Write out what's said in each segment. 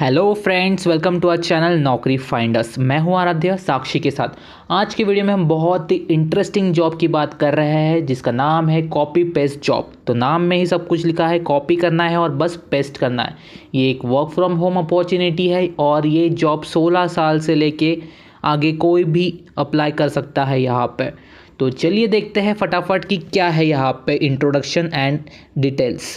hello friends welcome to our channel Naukri Finders मैं हूं आराध्य साक्षी के साथ आज के वीडियो में हम बहुत ही इंटरेस्टिंग जॉब की बात कर रहे हैं जिसका नाम है कॉपी पेस्ट जॉब तो नाम में ही सब कुछ लिखा है कॉपी करना है और बस पेस्ट करना है ये एक वर्क फ्रॉम होम अपॉर्चुनिटी है और ये जॉब सोलह साल से लेके आगे कोई भी अप्लाई कर सकता है यहाँ पर तो चलिए देखते हैं फटाफट कि क्या है यहाँ पर इंट्रोडक्शन एंड डिटेल्स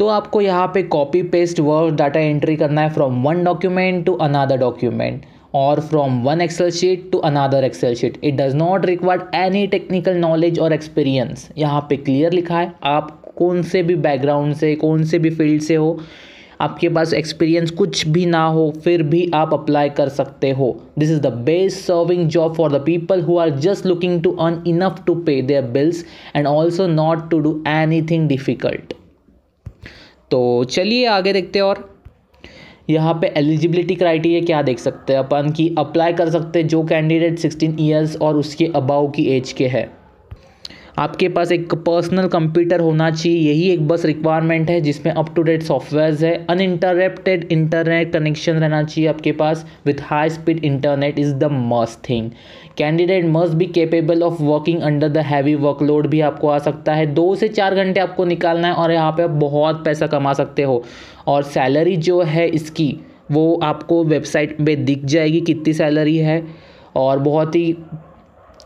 तो आपको यहाँ पे copy paste word data entry करना है from one document to another document और from one Excel sheet to another Excel sheet it does not require any technical knowledge और एक्सपीरियंस यहाँ पे क्लियर लिखा है आप कौन से भी बैकग्राउंड से कौन से भी फील्ड से हो आपके पास एक्सपीरियंस कुछ भी ना हो फिर भी आप अप्लाई कर सकते हो this is the best serving job for the people who are just looking to earn enough to pay their bills and also not to do anything difficult तो चलिए आगे देखते हैं और यहाँ पे एलिजिबिलिटी क्राइटेरिया क्या देख सकते हैं अपन की अप्लाई कर सकते हैं जो कैंडिडेट 16 इयर्स और उसके अबाव की एज के हैं आपके पास एक पर्सनल कंप्यूटर होना चाहिए यही एक बस रिक्वायरमेंट है जिसमें अप टू डेट सॉफ्टवेयर्स है अनइंटरप्टेड इंटरनेट कनेक्शन रहना चाहिए आपके पास with high speed internet is the must thing candidate must be capable of working under the heavy workload भी आपको आ सकता है दो से चार घंटे आपको निकालना है और यहाँ पे आप बहुत पैसा कमा सकते हो और सैलरी जो है इसकी वो आपको वेबसाइट पे दिख जाएगी कितनी सैलरी है और बहुत ही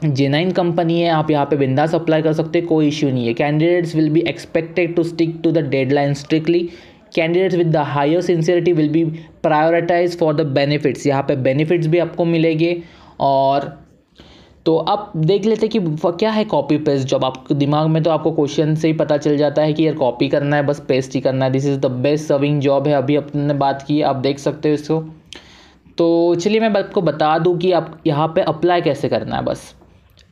जेनाइन कंपनी है आप यहाँ पे बिंदास अप्लाई कर सकते हैं कोई इश्यू नहीं है candidates will be expected to stick to the deadline strictly candidates with the higher sincerity will be prioritise for the benefits यहाँ पे बेनिफिट्स भी आपको मिलेंगे और तो आप देख लेते कि क्या है कॉपी पेस्ट जॉब आपके दिमाग में तो आपको क्वेश्चन से ही पता चल जाता है कि यार कॉपी करना है बस पेस्ट ही करना है this is the best serving job है अभी अपने बात की आप देख सकते हो इसको तो चलिए मैं आपको बता दूं कि आप यहाँ पे अप्लाई कैसे करना है बस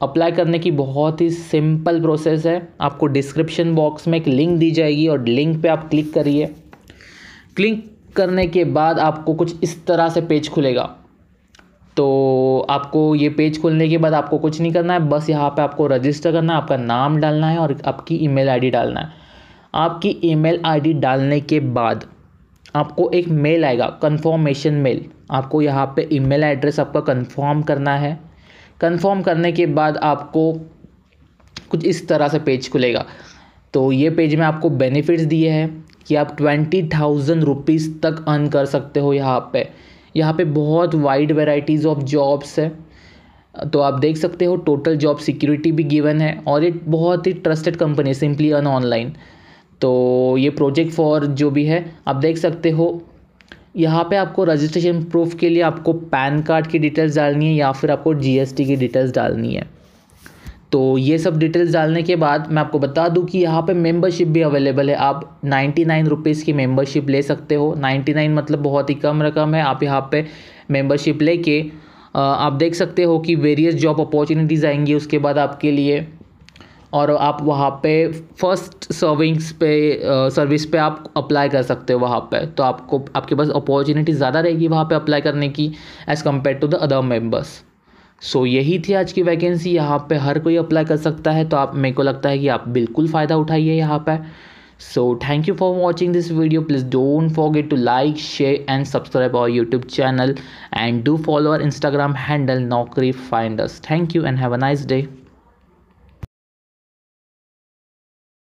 अप्लाई करने की बहुत ही सिंपल प्रोसेस है आपको डिस्क्रिप्शन बॉक्स में एक लिंक दी जाएगी और लिंक पे आप क्लिक करिए क्लिक करने के बाद आपको कुछ इस तरह से पेज खुलेगा तो आपको ये पेज खोलने के बाद आपको कुछ नहीं करना है बस यहाँ पे आपको रजिस्टर करना है आपका नाम डालना है और आपकी ईमेल आईडी डालना है आपकी ईमेल आईडी डालने के बाद आपको एक मेल आएगा कंफर्मेशन मेल आपको यहाँ पे ईमेल एड्रेस आपका कंफर्म करना है कंफर्म करने के बाद आपको कुछ इस तरह से पेज खुलेगा तो ये पेज में आपको बेनिफिट्स दिए हैं कि आप ट्वेंटी थाउजेंड रुपीज़ तक अर्न कर सकते हो यहाँ पे यहाँ पे बहुत वाइड वेराइटीज़ ऑफ जॉब्स है तो आप देख सकते हो टोटल जॉब सिक्योरिटी भी गिवन है और ये बहुत ही ट्रस्टेड कंपनी है सिंपली अर्न ऑनलाइन तो ये प्रोजेक्ट फॉर जो भी है आप देख सकते हो यहाँ पे आपको रजिस्ट्रेशन प्रूफ के लिए आपको पैन कार्ड की डिटेल्स डालनी है या फिर आपको जीएसटी की डिटेल्स डालनी है तो ये सब डिटेल्स डालने के बाद मैं आपको बता दूं कि यहाँ पे मेंबरशिप भी अवेलेबल है आप नाइन्टी नाइन रुपीज़ की मेंबरशिप ले सकते हो नाइन्टी नाइन मतलब बहुत ही कम रकम है आप यहाँ पे मेंबरशिप लेके आप देख सकते हो कि वेरियस जॉब अपॉर्चुनिटीज़ आएंगी उसके बाद आपके लिए और आप वहाँ पे फर्स्ट सर्विंग्स पे सर्विस पे आप अप्लाई कर सकते हो वहाँ पे तो आपको आपके पास अपॉर्चुनिटी ज़्यादा रहेगी वहाँ पे अप्लाई करने की as compare to the other members so यही थी आज की वैकेंसी यहाँ पे हर कोई अप्लाई कर सकता है तो आप मेरे को लगता है कि आप बिल्कुल फ़ायदा उठाइए यहाँ पर so thank you for watching this video please don't forget to like share and subscribe our YouTube channel and do follow our Instagram handle Naukri Finders thank you and have a nice day